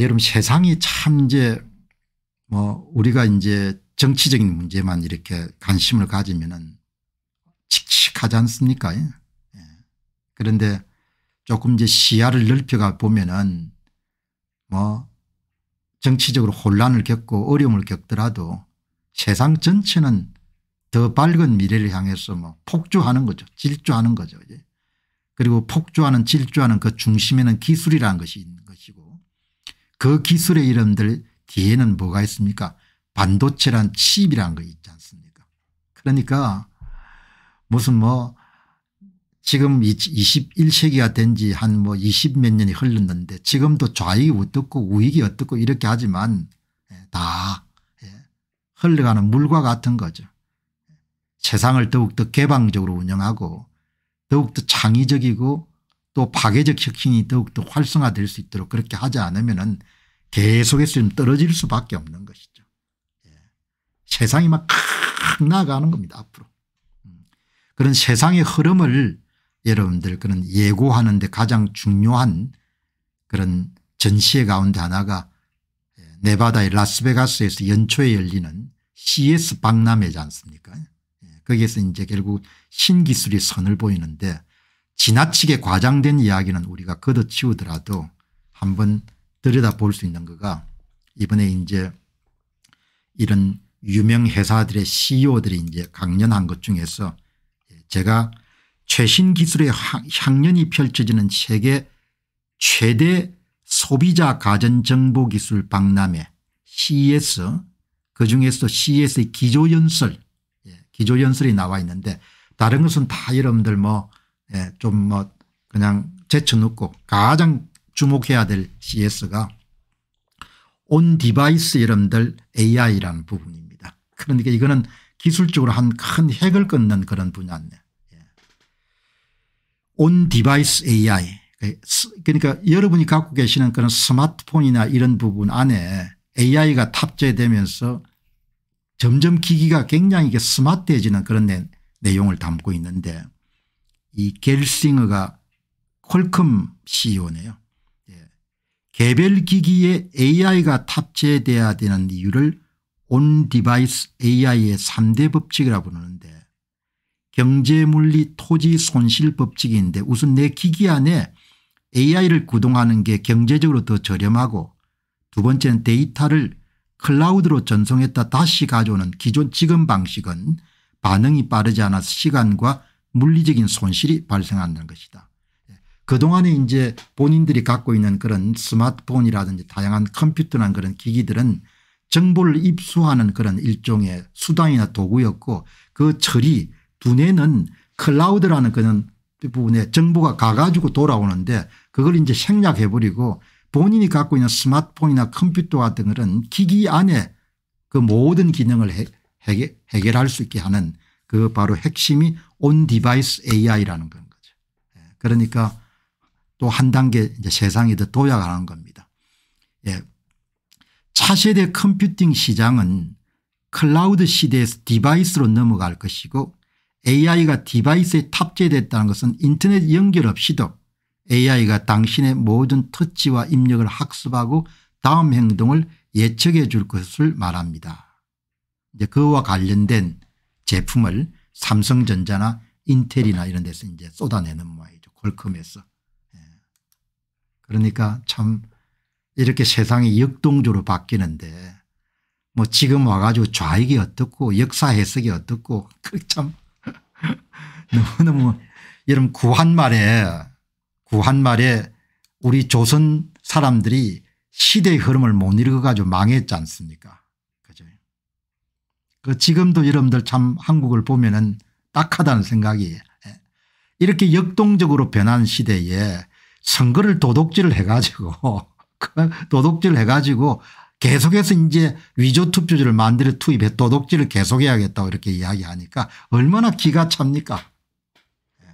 여러분 세상이 참 이제 뭐 우리가 이제 정치적인 문제만 이렇게 관심을 가지면은 칙칙하지 않습니까? 예. 그런데 조금 이제 시야를 넓혀가 보면은 뭐 정치적으로 혼란을 겪고 어려움을 겪더라도 세상 전체는 더 밝은 미래를 향해서 뭐 폭주하는 거죠. 질주하는 거죠. 예. 그리고 폭주하는 질주하는 그 중심에는 기술이라는 것이 있는 그 기술의 이름들 뒤에는 뭐가 있습니까 반도체란 칩이란 거 있지 않습니까 그러니까 무슨 뭐 지금 21세기가 된 지 한 뭐20몇 년이 흘렀는데 지금도 좌익이 어떻고 우익이 어떻고 이렇게 하지만 예, 다 예, 흘러가는 물과 같은 거죠. 세상을 더욱더 개방적으로 운영하고 더욱더 창의적이고 또 파괴적 혁신이 더욱더 활성화될 수 있도록 그렇게 하지 않으면 계속해서 좀 떨어질 수밖에 없는 것이죠. 예. 세상이 막 나아가는 겁니다 앞으로. 음. 그런 세상의 흐름을 여러분들 그런 예고하는 데 가장 중요한 그런 전시회 가운데 하나가 예, 네바다의 라스베가스에서 연초에 열리는 CS 박람회지 않습니까 예. 거기에서 이제 결국 신기술이 선을 보이는데 지나치게 과장된 이야기는 우리가 걷어치우더라도 한번 들여다볼 수 있는 거가 이번에 이제 이런 유명 회사들의 CEO들이 이제 강연한 것 중에서 제가 최신 기술의 향연이 펼쳐지는 세계 최대 소비자 가전정보기술 박람회 CES 그중에서 CES의 기조연설 예, 기조연설이 나와 있는데 다른 것은 다 여러분들 뭐 예, 좀뭐 그냥 제쳐놓고 가장 주목해야 될 CS가 온 디바이스 이름들 AI라는 부분입니다. 그러니까 이거는 기술적으로 한 큰 핵을 끊는 그런 분야네. 예. 온 디바이스 AI. 그러니까 여러분이 갖고 계시는 그런 스마트폰이나 이런 부분 안에 AI가 탑재되면서 점점 기기가 굉장히 스마트해지는 그런 내, 내용을 담고 있는데 이 겔싱어가 콜컴 CEO네요. 예. 개별 기기에 AI가 탑재돼야 되는 이유를 온 디바이스 AI의 3대 법칙이라고 부르는데 경제물리 토지 손실 법칙인데 우선 내 기기 안에 AI를 구동하는 게 경제적으로 더 저렴하고 두 번째는 데이터를 클라우드로 전송했다 다시 가져오는 기존 지금 방식은 반응이 빠르지 않아서 시간과 물리적인 손실이 발생한다는 것이다. 예. 그동안에 이제 본인들이 갖고 있는 그런 스마트폰이라든지 다양한 컴퓨터나 그런 기기들은 정보를 입수하는 그런 일종의 수단이나 도구였고 그 처리 두뇌는 클라우드라는 그런 부분에 정보가 가가지고 돌아오는데 그걸 이제 생략해버리고 본인이 갖고 있는 스마트폰이나 컴퓨터 같은 그런 기기 안에 그 모든 기능을 해결, 할수 있게 하는 그 바로 핵심이 온 디바이스 AI라는 건 거죠. 예, 그러니까 또 한 단계 이제 세상이 더 도약하는 겁니다. 예. 차세대 컴퓨팅 시장은 클라우드 시대에서 디바이스로 넘어갈 것이고 AI가 디바이스에 탑재됐다는 것은 인터넷 연결 없이도 AI가 당신의 모든 터치와 입력을 학습하고 다음 행동을 예측해 줄 것을 말합니다. 이제 그와 관련된 제품을 삼성전자나 인텔이나 이런 데서 이제 쏟아내는 모양이죠. 콜컴에서. 예. 그러니까 참 이렇게 세상이 역동조로 바뀌는데 뭐 지금 와가지고 좌익이 어떻고 역사 해석이 어떻고 그 참 너무너무 이런 구한 말에 구한 말에 우리 조선 사람들이 시대의 흐름을 못 읽어가지고 망했지 않습니까 그 지금도 여러분들 참 한국을 보면은 딱하다는 생각이 예. 이렇게 역동적으로 변한 시대에 선거를 도둑질을 해가지고 그 도둑질을 해가지고 계속해서 이제 위조 투표지를 만들어 투입해 도둑질을 계속해야겠다고 이렇게 이야기하니까 얼마나 기가 찹니까 예.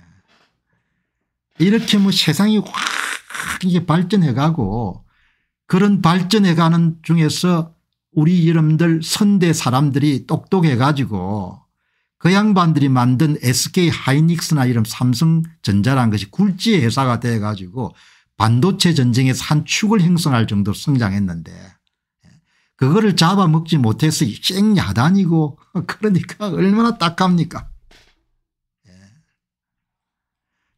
이렇게 뭐 세상이 확 이게 발전해 가고 그런 발전해 가는 중에서 우리 이름들 선대 사람들이 똑똑해 가지고 그 양반들이 만든 SK 하이닉스나 이런 삼성전자라는 것이 굴지의 회사가 돼 가지고 반도체 전쟁에산 축을 형성할 정도로 성장했는데 그거를 잡아먹지 못해서 쨍 야단이고 그러니까 얼마나 딱합니까 예.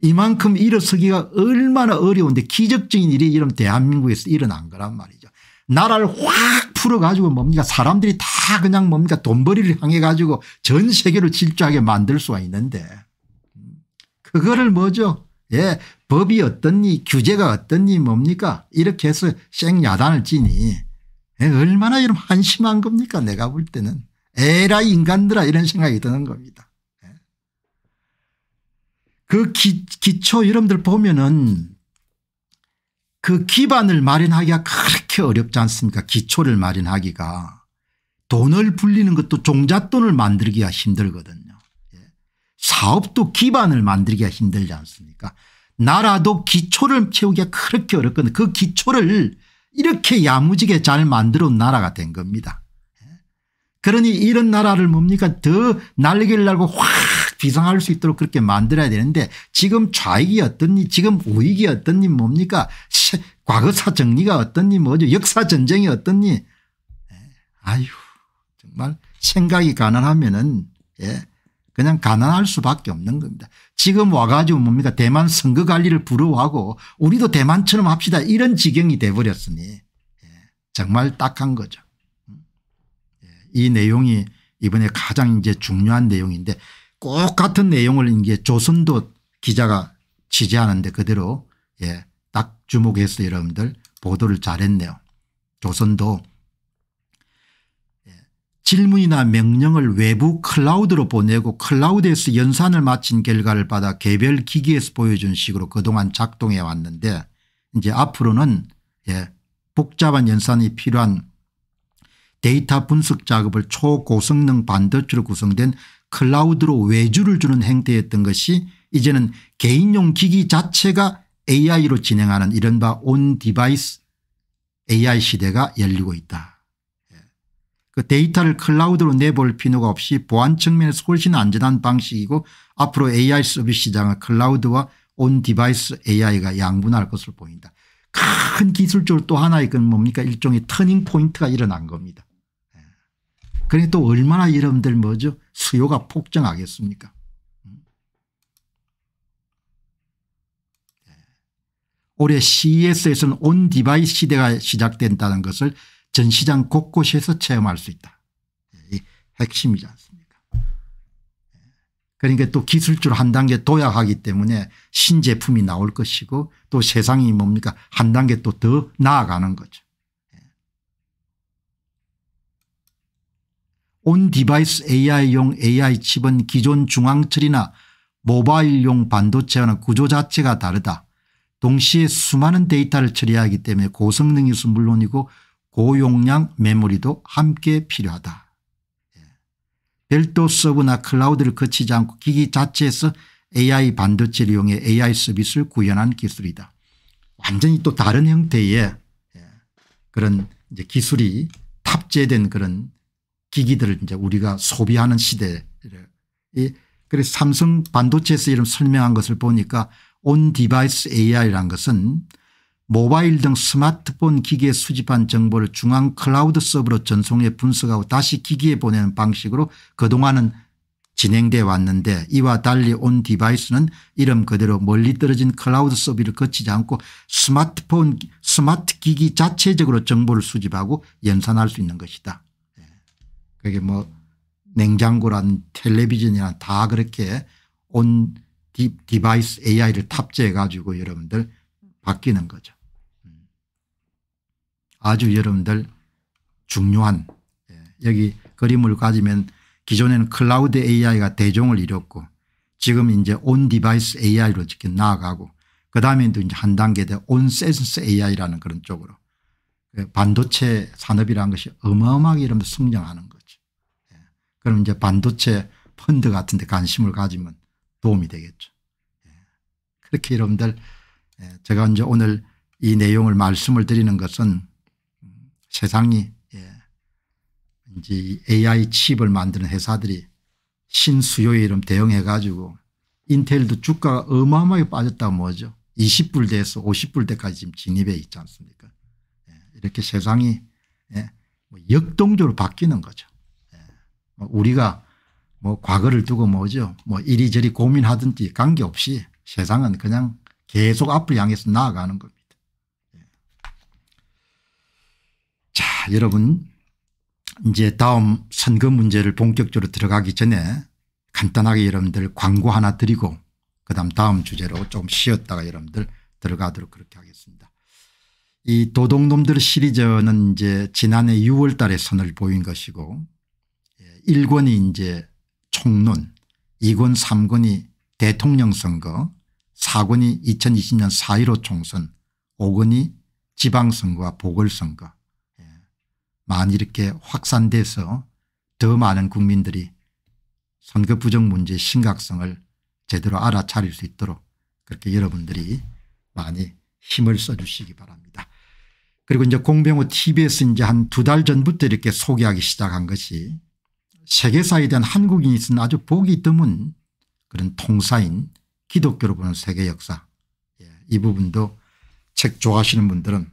이만큼 일어서기가 얼마나 어려운데 기적적인 일이 이런 대한민국에서 일어난 거란 말이죠. 나라를 확 풀어가지고 뭡니까 사람들이 다 그냥 뭡니까 돈벌이를 향해 가지고 전 세계를 질주하게 만들 수가 있는데 그거를 뭐죠 예 법이 어떻니 규제가 어떻니 뭡니까 이렇게 해서 쌩야단을 찌니 예, 얼마나 이런 한심한 겁니까 내가 볼 때는 에라 인간들아 이런 생각이 드는 겁니다. 예. 그 기, 기초 여러분들 보면은 그 기반을 마련하기가 그렇게 어렵지 않습니까 기초를 마련하기가 돈을 불리는 것도 종잣돈을 만들기가 힘들거든요 예. 사업도 기반을 만들기가 힘들지 않습니까 나라도 기초를 채우기가 그렇게 어렵거든요 그 기초를 이렇게 야무지게 잘 만들어 온 나라가 된 겁니다 예. 그러니 이런 나라를 뭡니까 더 날개를 날고 확 비상할 수 있도록 그렇게 만들어야 되는데 지금 좌익이 어떻니 지금 우익이 어떻니 뭡니까 과거사 정리가 어떻니 뭐죠 역사 전쟁이 어떻니아휴 예, 정말 생각이 가난하면 은 예. 그냥 가난할 수밖에 없는 겁니다. 지금 와가지고 뭡니까 대만 선거 관리를 부러워하고 우리도 대만처럼 합시다 이런 지경이 돼버렸으니 예. 정말 딱한 거죠. 음, 예. 이 내용이 이번에 가장 이제 중요한 내용인데 꼭 같은 내용을 이제 조선도 기자가 취재하는데 그대로 예, 딱 주목해서 여러분들 보도를 잘했네요. 조선도 예, 질문이나 명령을 외부 클라우드로 보내고 클라우드에서 연산을 마친 결과를 받아 개별 기기에서 보여준 식으로 그동안 작동해 왔는데 이제 앞으로는 예, 복잡한 연산이 필요한 데이터 분석 작업을 초고성능 반도체로 구성된 클라우드로 외주를 주는 행태였던 것이 이제는 개인용 기기 자체가 AI로 진행하는 이른바 온 디바이스 AI 시대가 열리고 있다. 예. 그 데이터를 클라우드로 내볼 필요가 없이 보안 측면에서 훨씬 안전한 방식이고 앞으로 AI 서비스 시장은 클라우드와 온 디바이스 AI가 양분할 것으로 보인다. 큰 기술적으로 또 하나의 그 뭡니까 일종의 터닝 포인트가 일어난 겁니다. 그러니 또 얼마나 여러분들 뭐죠 수요가 폭증하겠습니까 음. 예. 올해 CES에서는 온 디바이스 시대가 시작된다는 것을 전 시장 곳곳에서 체험할 수 있다. 예, 이 핵심이지 않습니까 예. 그러니까 또 기술줄 한 단계 도약하기 때문에 신제품이 나올 것이고 또 세상이 뭡니까 한 단계 또 더 나아가는 거죠. 온 디바이스 AI용 AI 칩은 기존 중앙철이나 모바일용 반도체와는 구조 자체가 다르다. 동시에 수많은 데이터를 처리하기 때문에 고성능이 수 물론이고 고용량 메모리도 함께 필요하다. 별도 예. 서브나 클라우드를 거치지 않고 기기 자체에서 AI 반도체를 이용해 AI 서비스를 구현한 기술이다. 완전히 또 다른 형태의 예, 그런 기술이 탑재된 그런 기기들을 이제 우리가 소비하는 시대에 그래서 삼성 반도체에서 이런 설명한 것을 보니까 온 디바이스 AI라는 것은 모바일 등 스마트폰 기기에 수집한 정보를 중앙 클라우드 서버로 전송해 분석하고 다시 기기에 보내는 방식으로 그동안은 진행돼 왔는데 이와 달리 온 디바이스는 이름 그대로 멀리 떨어진 클라우드 서비를 거치지 않고 스마트폰 스마트 기기 자체적으로 정보를 수집하고 연산할 수 있는 것이다. 그게 뭐 냉장고란 텔레비전이나 다 그렇게 온 디, 바이스 AI를 탑재해 가지고 여러분들 바뀌는 거죠. 음. 아주 여러분들 중요한 예, 여기 그림을 가지면 기존에는 클라우드 AI가 대종을 이뤘고 지금 이제 온 디바이스 AI로 이렇게 나아가고 그 다음에 또 이제 한 단계 돼온 센스 AI라는 그런 쪽으로 그 반도체 산업이라는 것이 어마어마하게 이러면 성장하는 거죠. 그럼 이제 반도체 펀드 같은 데 관심을 가지면 도움이 되겠죠. 예. 그렇게 여러분들 예, 제가 이제 오늘 이 내용을 말씀을 드리는 것은 세상이 예, 이제 AI 칩을 만드는 회사들이 신수요에 이 대응해 가지고 인텔도 주가가 어마어마하게 빠졌다고 뭐죠. 20불대에서 50불대까지 지금 진입해 있지 않습니까 이렇게 세상이 뭐 역동적으로 바뀌는 거죠. 우리가 뭐 과거를 두고 뭐죠 뭐 이리저리 고민하든지 관계없이 세상은 그냥 계속 앞을 향해서 나아가는 겁니다. 예. 자 여러분 이제 다음 선거 문제를 본격적으로 들어가기 전에 간단하게 여러분들 광고 하나 드리고 그다음 다음 주제로 조금 쉬었다가 여러분들 들어가도록 그렇게 하겠습니다. 이 도둑놈들 시리즈는 이제 지난해 6월 달에 선을 보인 것이고 1권이 이제 총론 2권 3권이 대통령 선거 4권이 2020년 4.15 총선 5권이 지방선거와 보궐선거 예. 많이 이렇게 확산돼서 더 많은 국민들이 선거 부정 문제의 심각성을 제대로 알아차릴 수 있도록 그렇게 여러분들이 많이 힘을 써주시기 바랍니다. 그리고 이제 공병호 t v 에 이제 한 두 달 전부터 이렇게 소개하기 시작한 것이 세계사에 대한 한국인이 쓴 아주 보기 드문 그런 통사인 기독교로 보는 세계 역사 예, 이 부분도 책 좋아하시는 분들은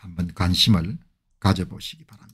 한번 관심을 가져보시기 바랍니다.